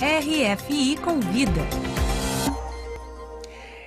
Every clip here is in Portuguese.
RFI Convida.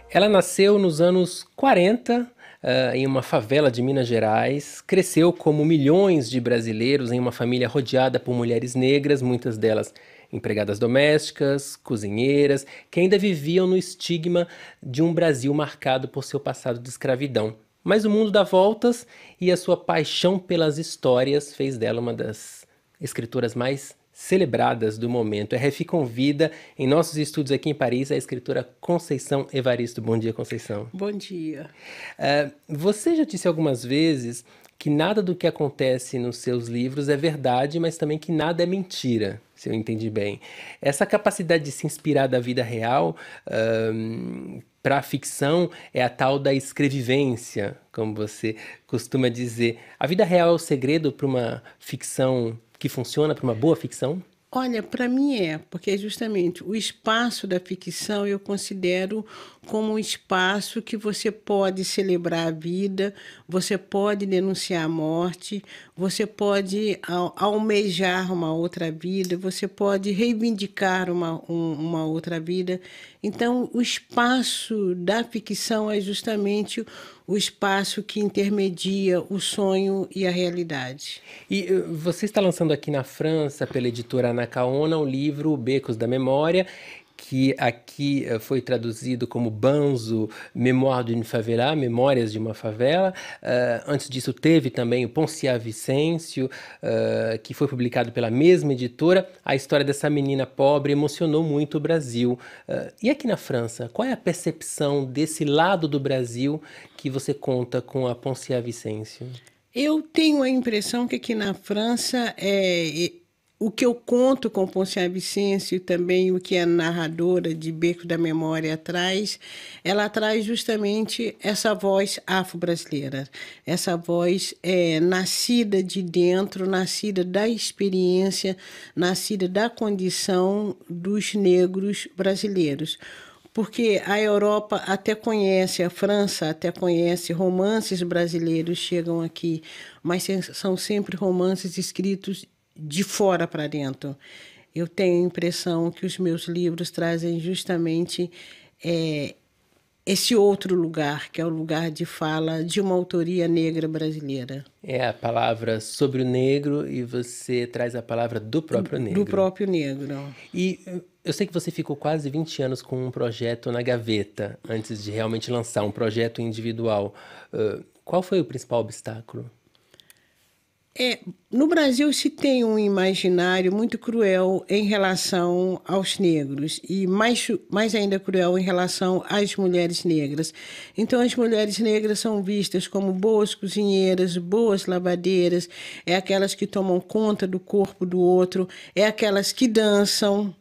Ela nasceu nos anos 40 Uh, eh, em uma favela de Minas Gerais, cresceu como milhões de brasileiros em uma família rodeada por mulheres negras, muitas delas empregadas domésticas, cozinheiras, que ainda viviam no estigma de um Brasil marcado por seu passado de escravidão. Mas o mundo dá voltas e a sua paixão pelas histórias fez dela uma das escritoras mais celebradas do momento. A convida em nossos estudos aqui em Paris a escritora Conceição Evaristo. Bom dia, Conceição. Bom dia. Uh, você já disse algumas vezes que nada do que acontece nos seus livros é verdade, mas também que nada é mentira, se eu entendi bem. Essa capacidade de se inspirar da vida real, uh, para a ficção é a tal da escrevivência, como você costuma dizer. A vida real é o segredo para uma ficção que funciona, para uma boa ficção? Olha, para mim é, porque é justamente o espaço da ficção eu considero como um espaço que você pode celebrar a vida, você pode denunciar a morte, você pode almejar uma outra vida, você pode reivindicar uma, um, uma outra vida. Então, o espaço da ficção é justamente o espaço que intermedia o sonho e a realidade. E eh, você está lançando aqui na França, pela editora Anacaona, o livro Becos da Memória, que aqui eh, foi traduzido como Banzo, Memoir d'une Favela, Memórias de uma Favela. Uh, antes disso, teve também o Poncia Vicêncio, uh, eh, que foi publicado pela mesma editora. A história dessa menina pobre emocionou muito o Brasil. Uh, e aqui na França, qual é a percepção desse lado do Brasil que você conta com a Poncia Vicêncio? Eu tenho a impressão que aqui na França é, o que eu conto com Ponciá Vicêncio e também o que a narradora de Beco da Memória traz, ela traz justamente essa voz afro-brasileira, essa voz é, nascida de dentro, nascida da experiência, nascida da condição dos negros brasileiros porque a Europa até conhece, a França até conhece, romances brasileiros chegam aqui, mas são sempre romances escritos de fora para dentro. Eu tenho a impressão que os meus livros trazem justamente é, esse outro lugar, que é o lugar de fala de uma autoria negra brasileira. É a palavra sobre o negro e você traz a palavra do próprio negro. Do próprio negro. E eh, eu sei que você ficou quase 20 anos com um projeto na gaveta antes de realmente lançar um projeto individual. Uh, qual foi o principal obstáculo? É, no Brasil se tem um imaginário muito cruel em relação aos negros e mais, mais ainda cruel em relação às mulheres negras. Então, as mulheres negras são vistas como boas cozinheiras, boas lavadeiras, é aquelas que tomam conta do corpo do outro, é aquelas que dançam,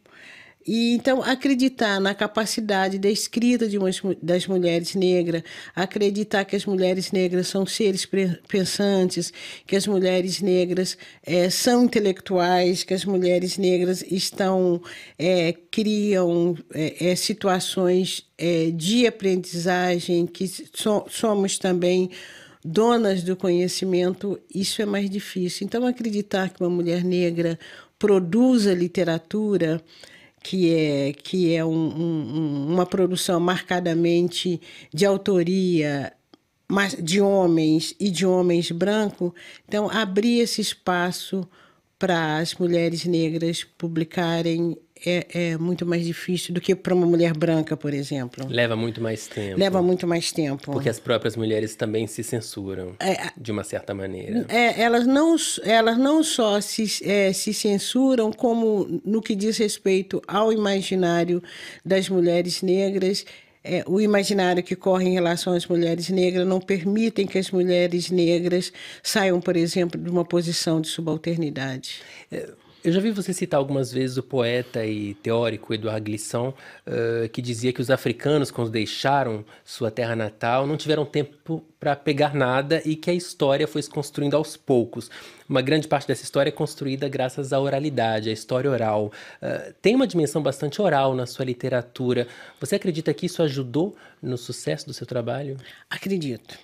e então acreditar na capacidade da escrita de umas, das mulheres negras, acreditar que as mulheres negras são seres pensantes, que as mulheres negras é, são intelectuais, que as mulheres negras estão é, criam é, é situações é, de aprendizagem, que so, somos também donas do conhecimento, isso é mais difícil. Então acreditar que uma mulher negra produza literatura que é, que é um, um, uma produção marcadamente de autoria de homens e de homens brancos, então abrir esse espaço para as mulheres negras publicarem é, é muito mais difícil do que para uma mulher branca, por exemplo. Leva muito mais tempo. Leva muito mais tempo. Porque as próprias mulheres também se censuram, é, é. de uma certa maneira. É, elas, não, elas não só se, é, se censuram, como no que diz respeito ao imaginário das mulheres negras. É, o imaginário que corre em relação às mulheres negras não permitem que as mulheres negras saiam, por exemplo, de uma posição de subalternidade. É, eu já vi você citar algumas vezes o poeta e teórico Eduardo Glisson, uh, eh, que dizia que os africanos, quando deixaram sua terra natal, não tiveram tempo para pegar nada e que a história foi se construindo aos poucos. Uma grande parte dessa história é construída graças à oralidade, à história oral. Uh, tem uma dimensão bastante oral na sua literatura. Você acredita que isso ajudou no sucesso do seu trabalho? Acredito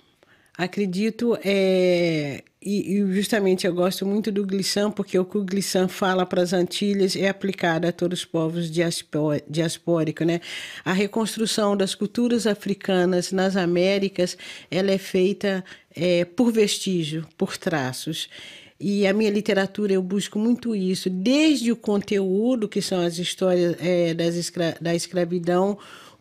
acredito é e, e, justamente eu gosto muito do Glissan porque o que o Glissan fala para as Antilhas é aplicado a todos os povos diaspóricos, né? A reconstrução das culturas africanas nas Américas, ela é feita é, por vestígio, por traços. E a minha literatura eu busco muito isso, desde o conteúdo que são as histórias é, das escra da escravidão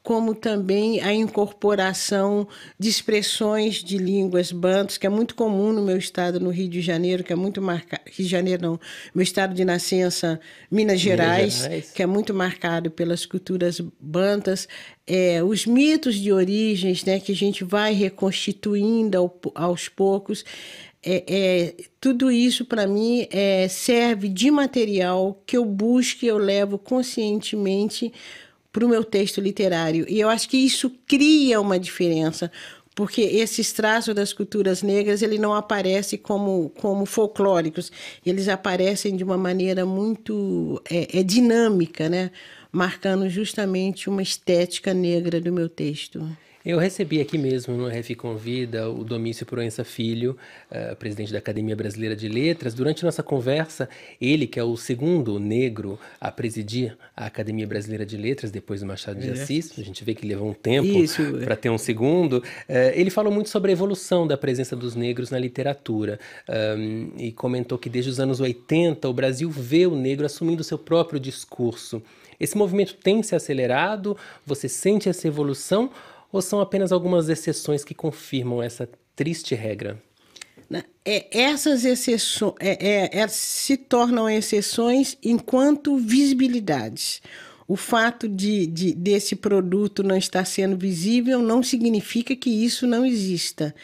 como também a incorporação de expressões de línguas bantos, que é muito comum no meu estado, no Rio de Janeiro, que é muito marcado. Rio de Janeiro, não, meu estado de nascença, Minas Gerais, Minas Gerais. que é muito marcado pelas culturas bantas. É, os mitos de origens, né, que a gente vai reconstituindo ao, aos poucos. É, é, tudo isso para mim é, serve de material que eu busco e eu levo conscientemente para o meu texto literário. E eu acho que isso cria uma diferença, porque esses traços das culturas negras ele não aparece como como folclóricos, eles aparecem de uma maneira muito é, é dinâmica, né? Marcando justamente uma estética negra do meu texto. Eu recebi aqui mesmo no RF Convida o Domício Proença Filho, uh, presidente da Academia Brasileira de Letras. Durante nossa conversa, ele, que é o segundo negro a presidir a Academia Brasileira de Letras, depois do Machado de é. Assis, a gente vê que levou um tempo é. para ter um segundo, uh, ele falou muito sobre a evolução da presença dos negros na literatura um, eh, e comentou que desde os anos 80 o Brasil vê o negro assumindo seu próprio discurso. Esse movimento tem se acelerado? Você sente essa evolução? Ou são apenas algumas exceções que confirmam essa triste regra? Né, é, essas exceções é, é, é, se tornam exceções enquanto visibilidades. O fato de, de, desse produto não estar sendo visível não significa que isso não exista.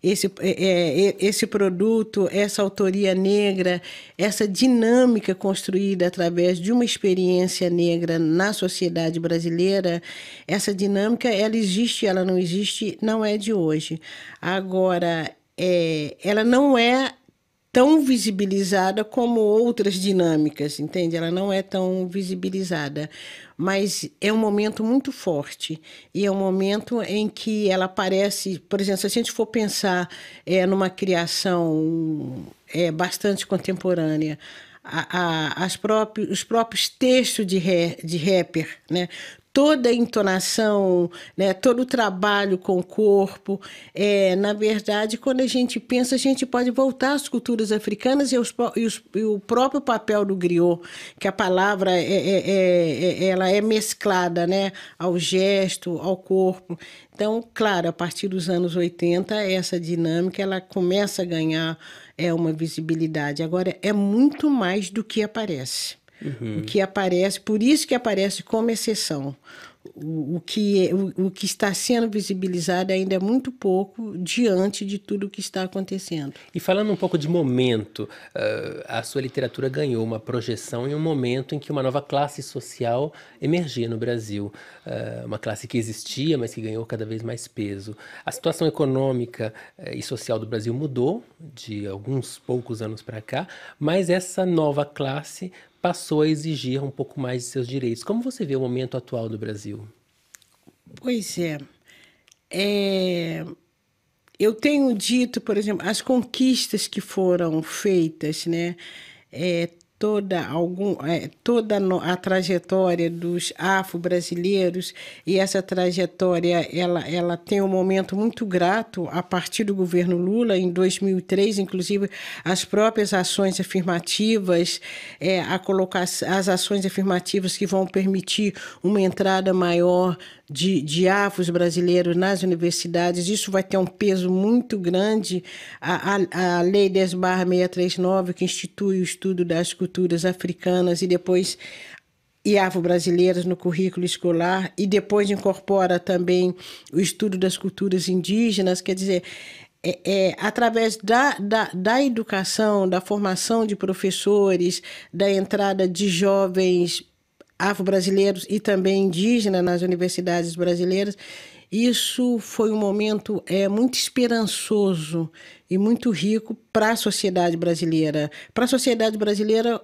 Esse, é, é, é, esse produto, essa autoria negra, essa dinâmica construída através de uma experiência negra na sociedade brasileira, essa dinâmica ela existe, ela não existe, não é de hoje. Agora, é, ela não é tão visibilizada como outras dinâmicas, entende? Ela não é tão visibilizada, mas é um momento muito forte e é um momento em que ela aparece, por exemplo, se a gente for pensar é, numa criação é, bastante contemporânea, a, a, as próprios, os próprios textos de, re, de rapper, né? toda a entonação, né, todo o trabalho com o corpo. É, na verdade, quando a gente pensa, a gente pode voltar às culturas africanas e, e, os, e o próprio papel do griot, que a palavra é, é, é, é, ela é mesclada né, ao gesto, ao corpo. Então, claro, a partir dos anos 80, essa dinâmica ela começa a ganhar é, uma visibilidade. Agora, é muito mais do que aparece. Uhum. O que aparece, por isso que aparece como exceção. O, o que, o, o que está sendo visibilizado ainda é muito pouco diante de tudo o que está acontecendo. E falando um pouco de momento, uh, a sua literatura ganhou uma projeção em um momento em que uma nova classe social emergia no Brasil. Uh, uma classe que existia, mas que ganhou cada vez mais peso. A situação econômica uh, e social do Brasil mudou de alguns poucos anos para cá, mas essa nova classe passou a exigir um pouco mais de seus direitos. Como você vê o momento atual do Brasil? Pois é. é... Eu tenho dito, por exemplo, as conquistas que foram feitas, né? É, toda, algum, é, toda a trajetória dos afro-brasileiros e essa trajetória ela, ela tem um momento muito grato a partir do governo Lula em 2003, inclusive as próprias ações afirmativas, é, a colocar as ações afirmativas que vão permitir uma entrada maior de, de afros brasileiros nas universidades, isso vai ter um peso muito grande. A, a, a Lei 10 639, que institui o estudo das culturas africanas e depois e afro-brasileiras no currículo escolar, e depois incorpora também o estudo das culturas indígenas, quer dizer, é, é, através da, da, da educação, da formação de professores, da entrada de jovens afro-brasileiros e também indígenas nas universidades brasileiras. Isso foi um momento é, muito esperançoso e muito rico para a sociedade brasileira, para a sociedade brasileira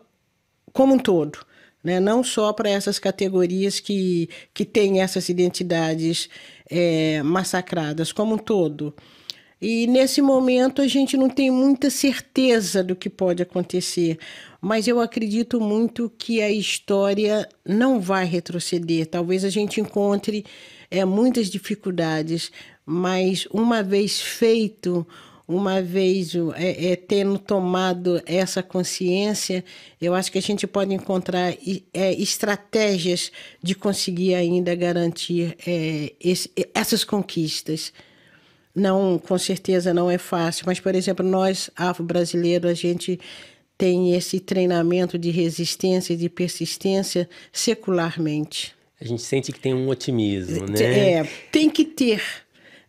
como um todo, né? não só para essas categorias que, que têm essas identidades é, massacradas, como um todo. E nesse momento a gente não tem muita certeza do que pode acontecer, mas eu acredito muito que a história não vai retroceder. Talvez a gente encontre é, muitas dificuldades, mas uma vez feito, uma vez é, é, tendo tomado essa consciência, eu acho que a gente pode encontrar é, estratégias de conseguir ainda garantir é, esse, essas conquistas não, com certeza não é fácil, mas, por exemplo, nós afro-brasileiros, a gente tem esse treinamento de resistência e de persistência secularmente. A gente sente que tem um otimismo, é, né? É, tem que ter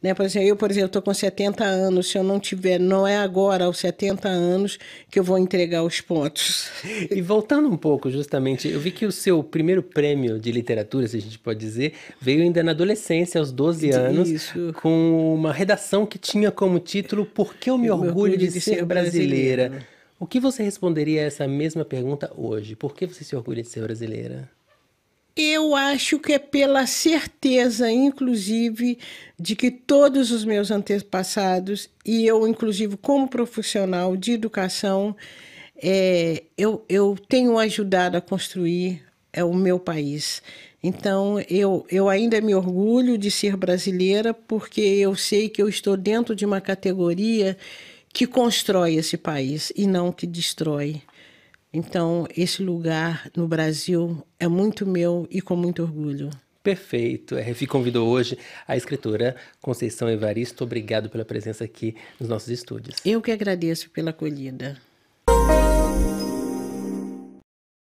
né? Por exemplo, eu, por exemplo, estou com 70 anos, se eu não tiver, não é agora, aos 70 anos, que eu vou entregar os pontos. E voltando um pouco, justamente, eu vi que o seu primeiro prêmio de literatura, se a gente pode dizer, veio ainda na adolescência, aos 12 anos, Isso. com uma redação que tinha como título Por que eu me, eu orgulho, orgulho, de, de ser, ser brasileira? brasileira? Né? O que você responderia a essa mesma pergunta hoje? Por que você se orgulha de ser brasileira? Eu acho que é pela certeza, inclusive, de que todos os meus antepassados, e eu, inclusive, como profissional de educação, é, eu, eu tenho ajudado a construir é, o meu país. Então, eu, eu ainda me orgulho de ser brasileira, porque eu sei que eu estou dentro de uma categoria que constrói esse país e não que destrói. Então, esse lugar no Brasil é muito meu e com muito orgulho. Perfeito. A é, RFI convidou hoje a escritora Conceição Evaristo. Obrigado pela presença aqui nos nossos estúdios. Eu que agradeço pela acolhida.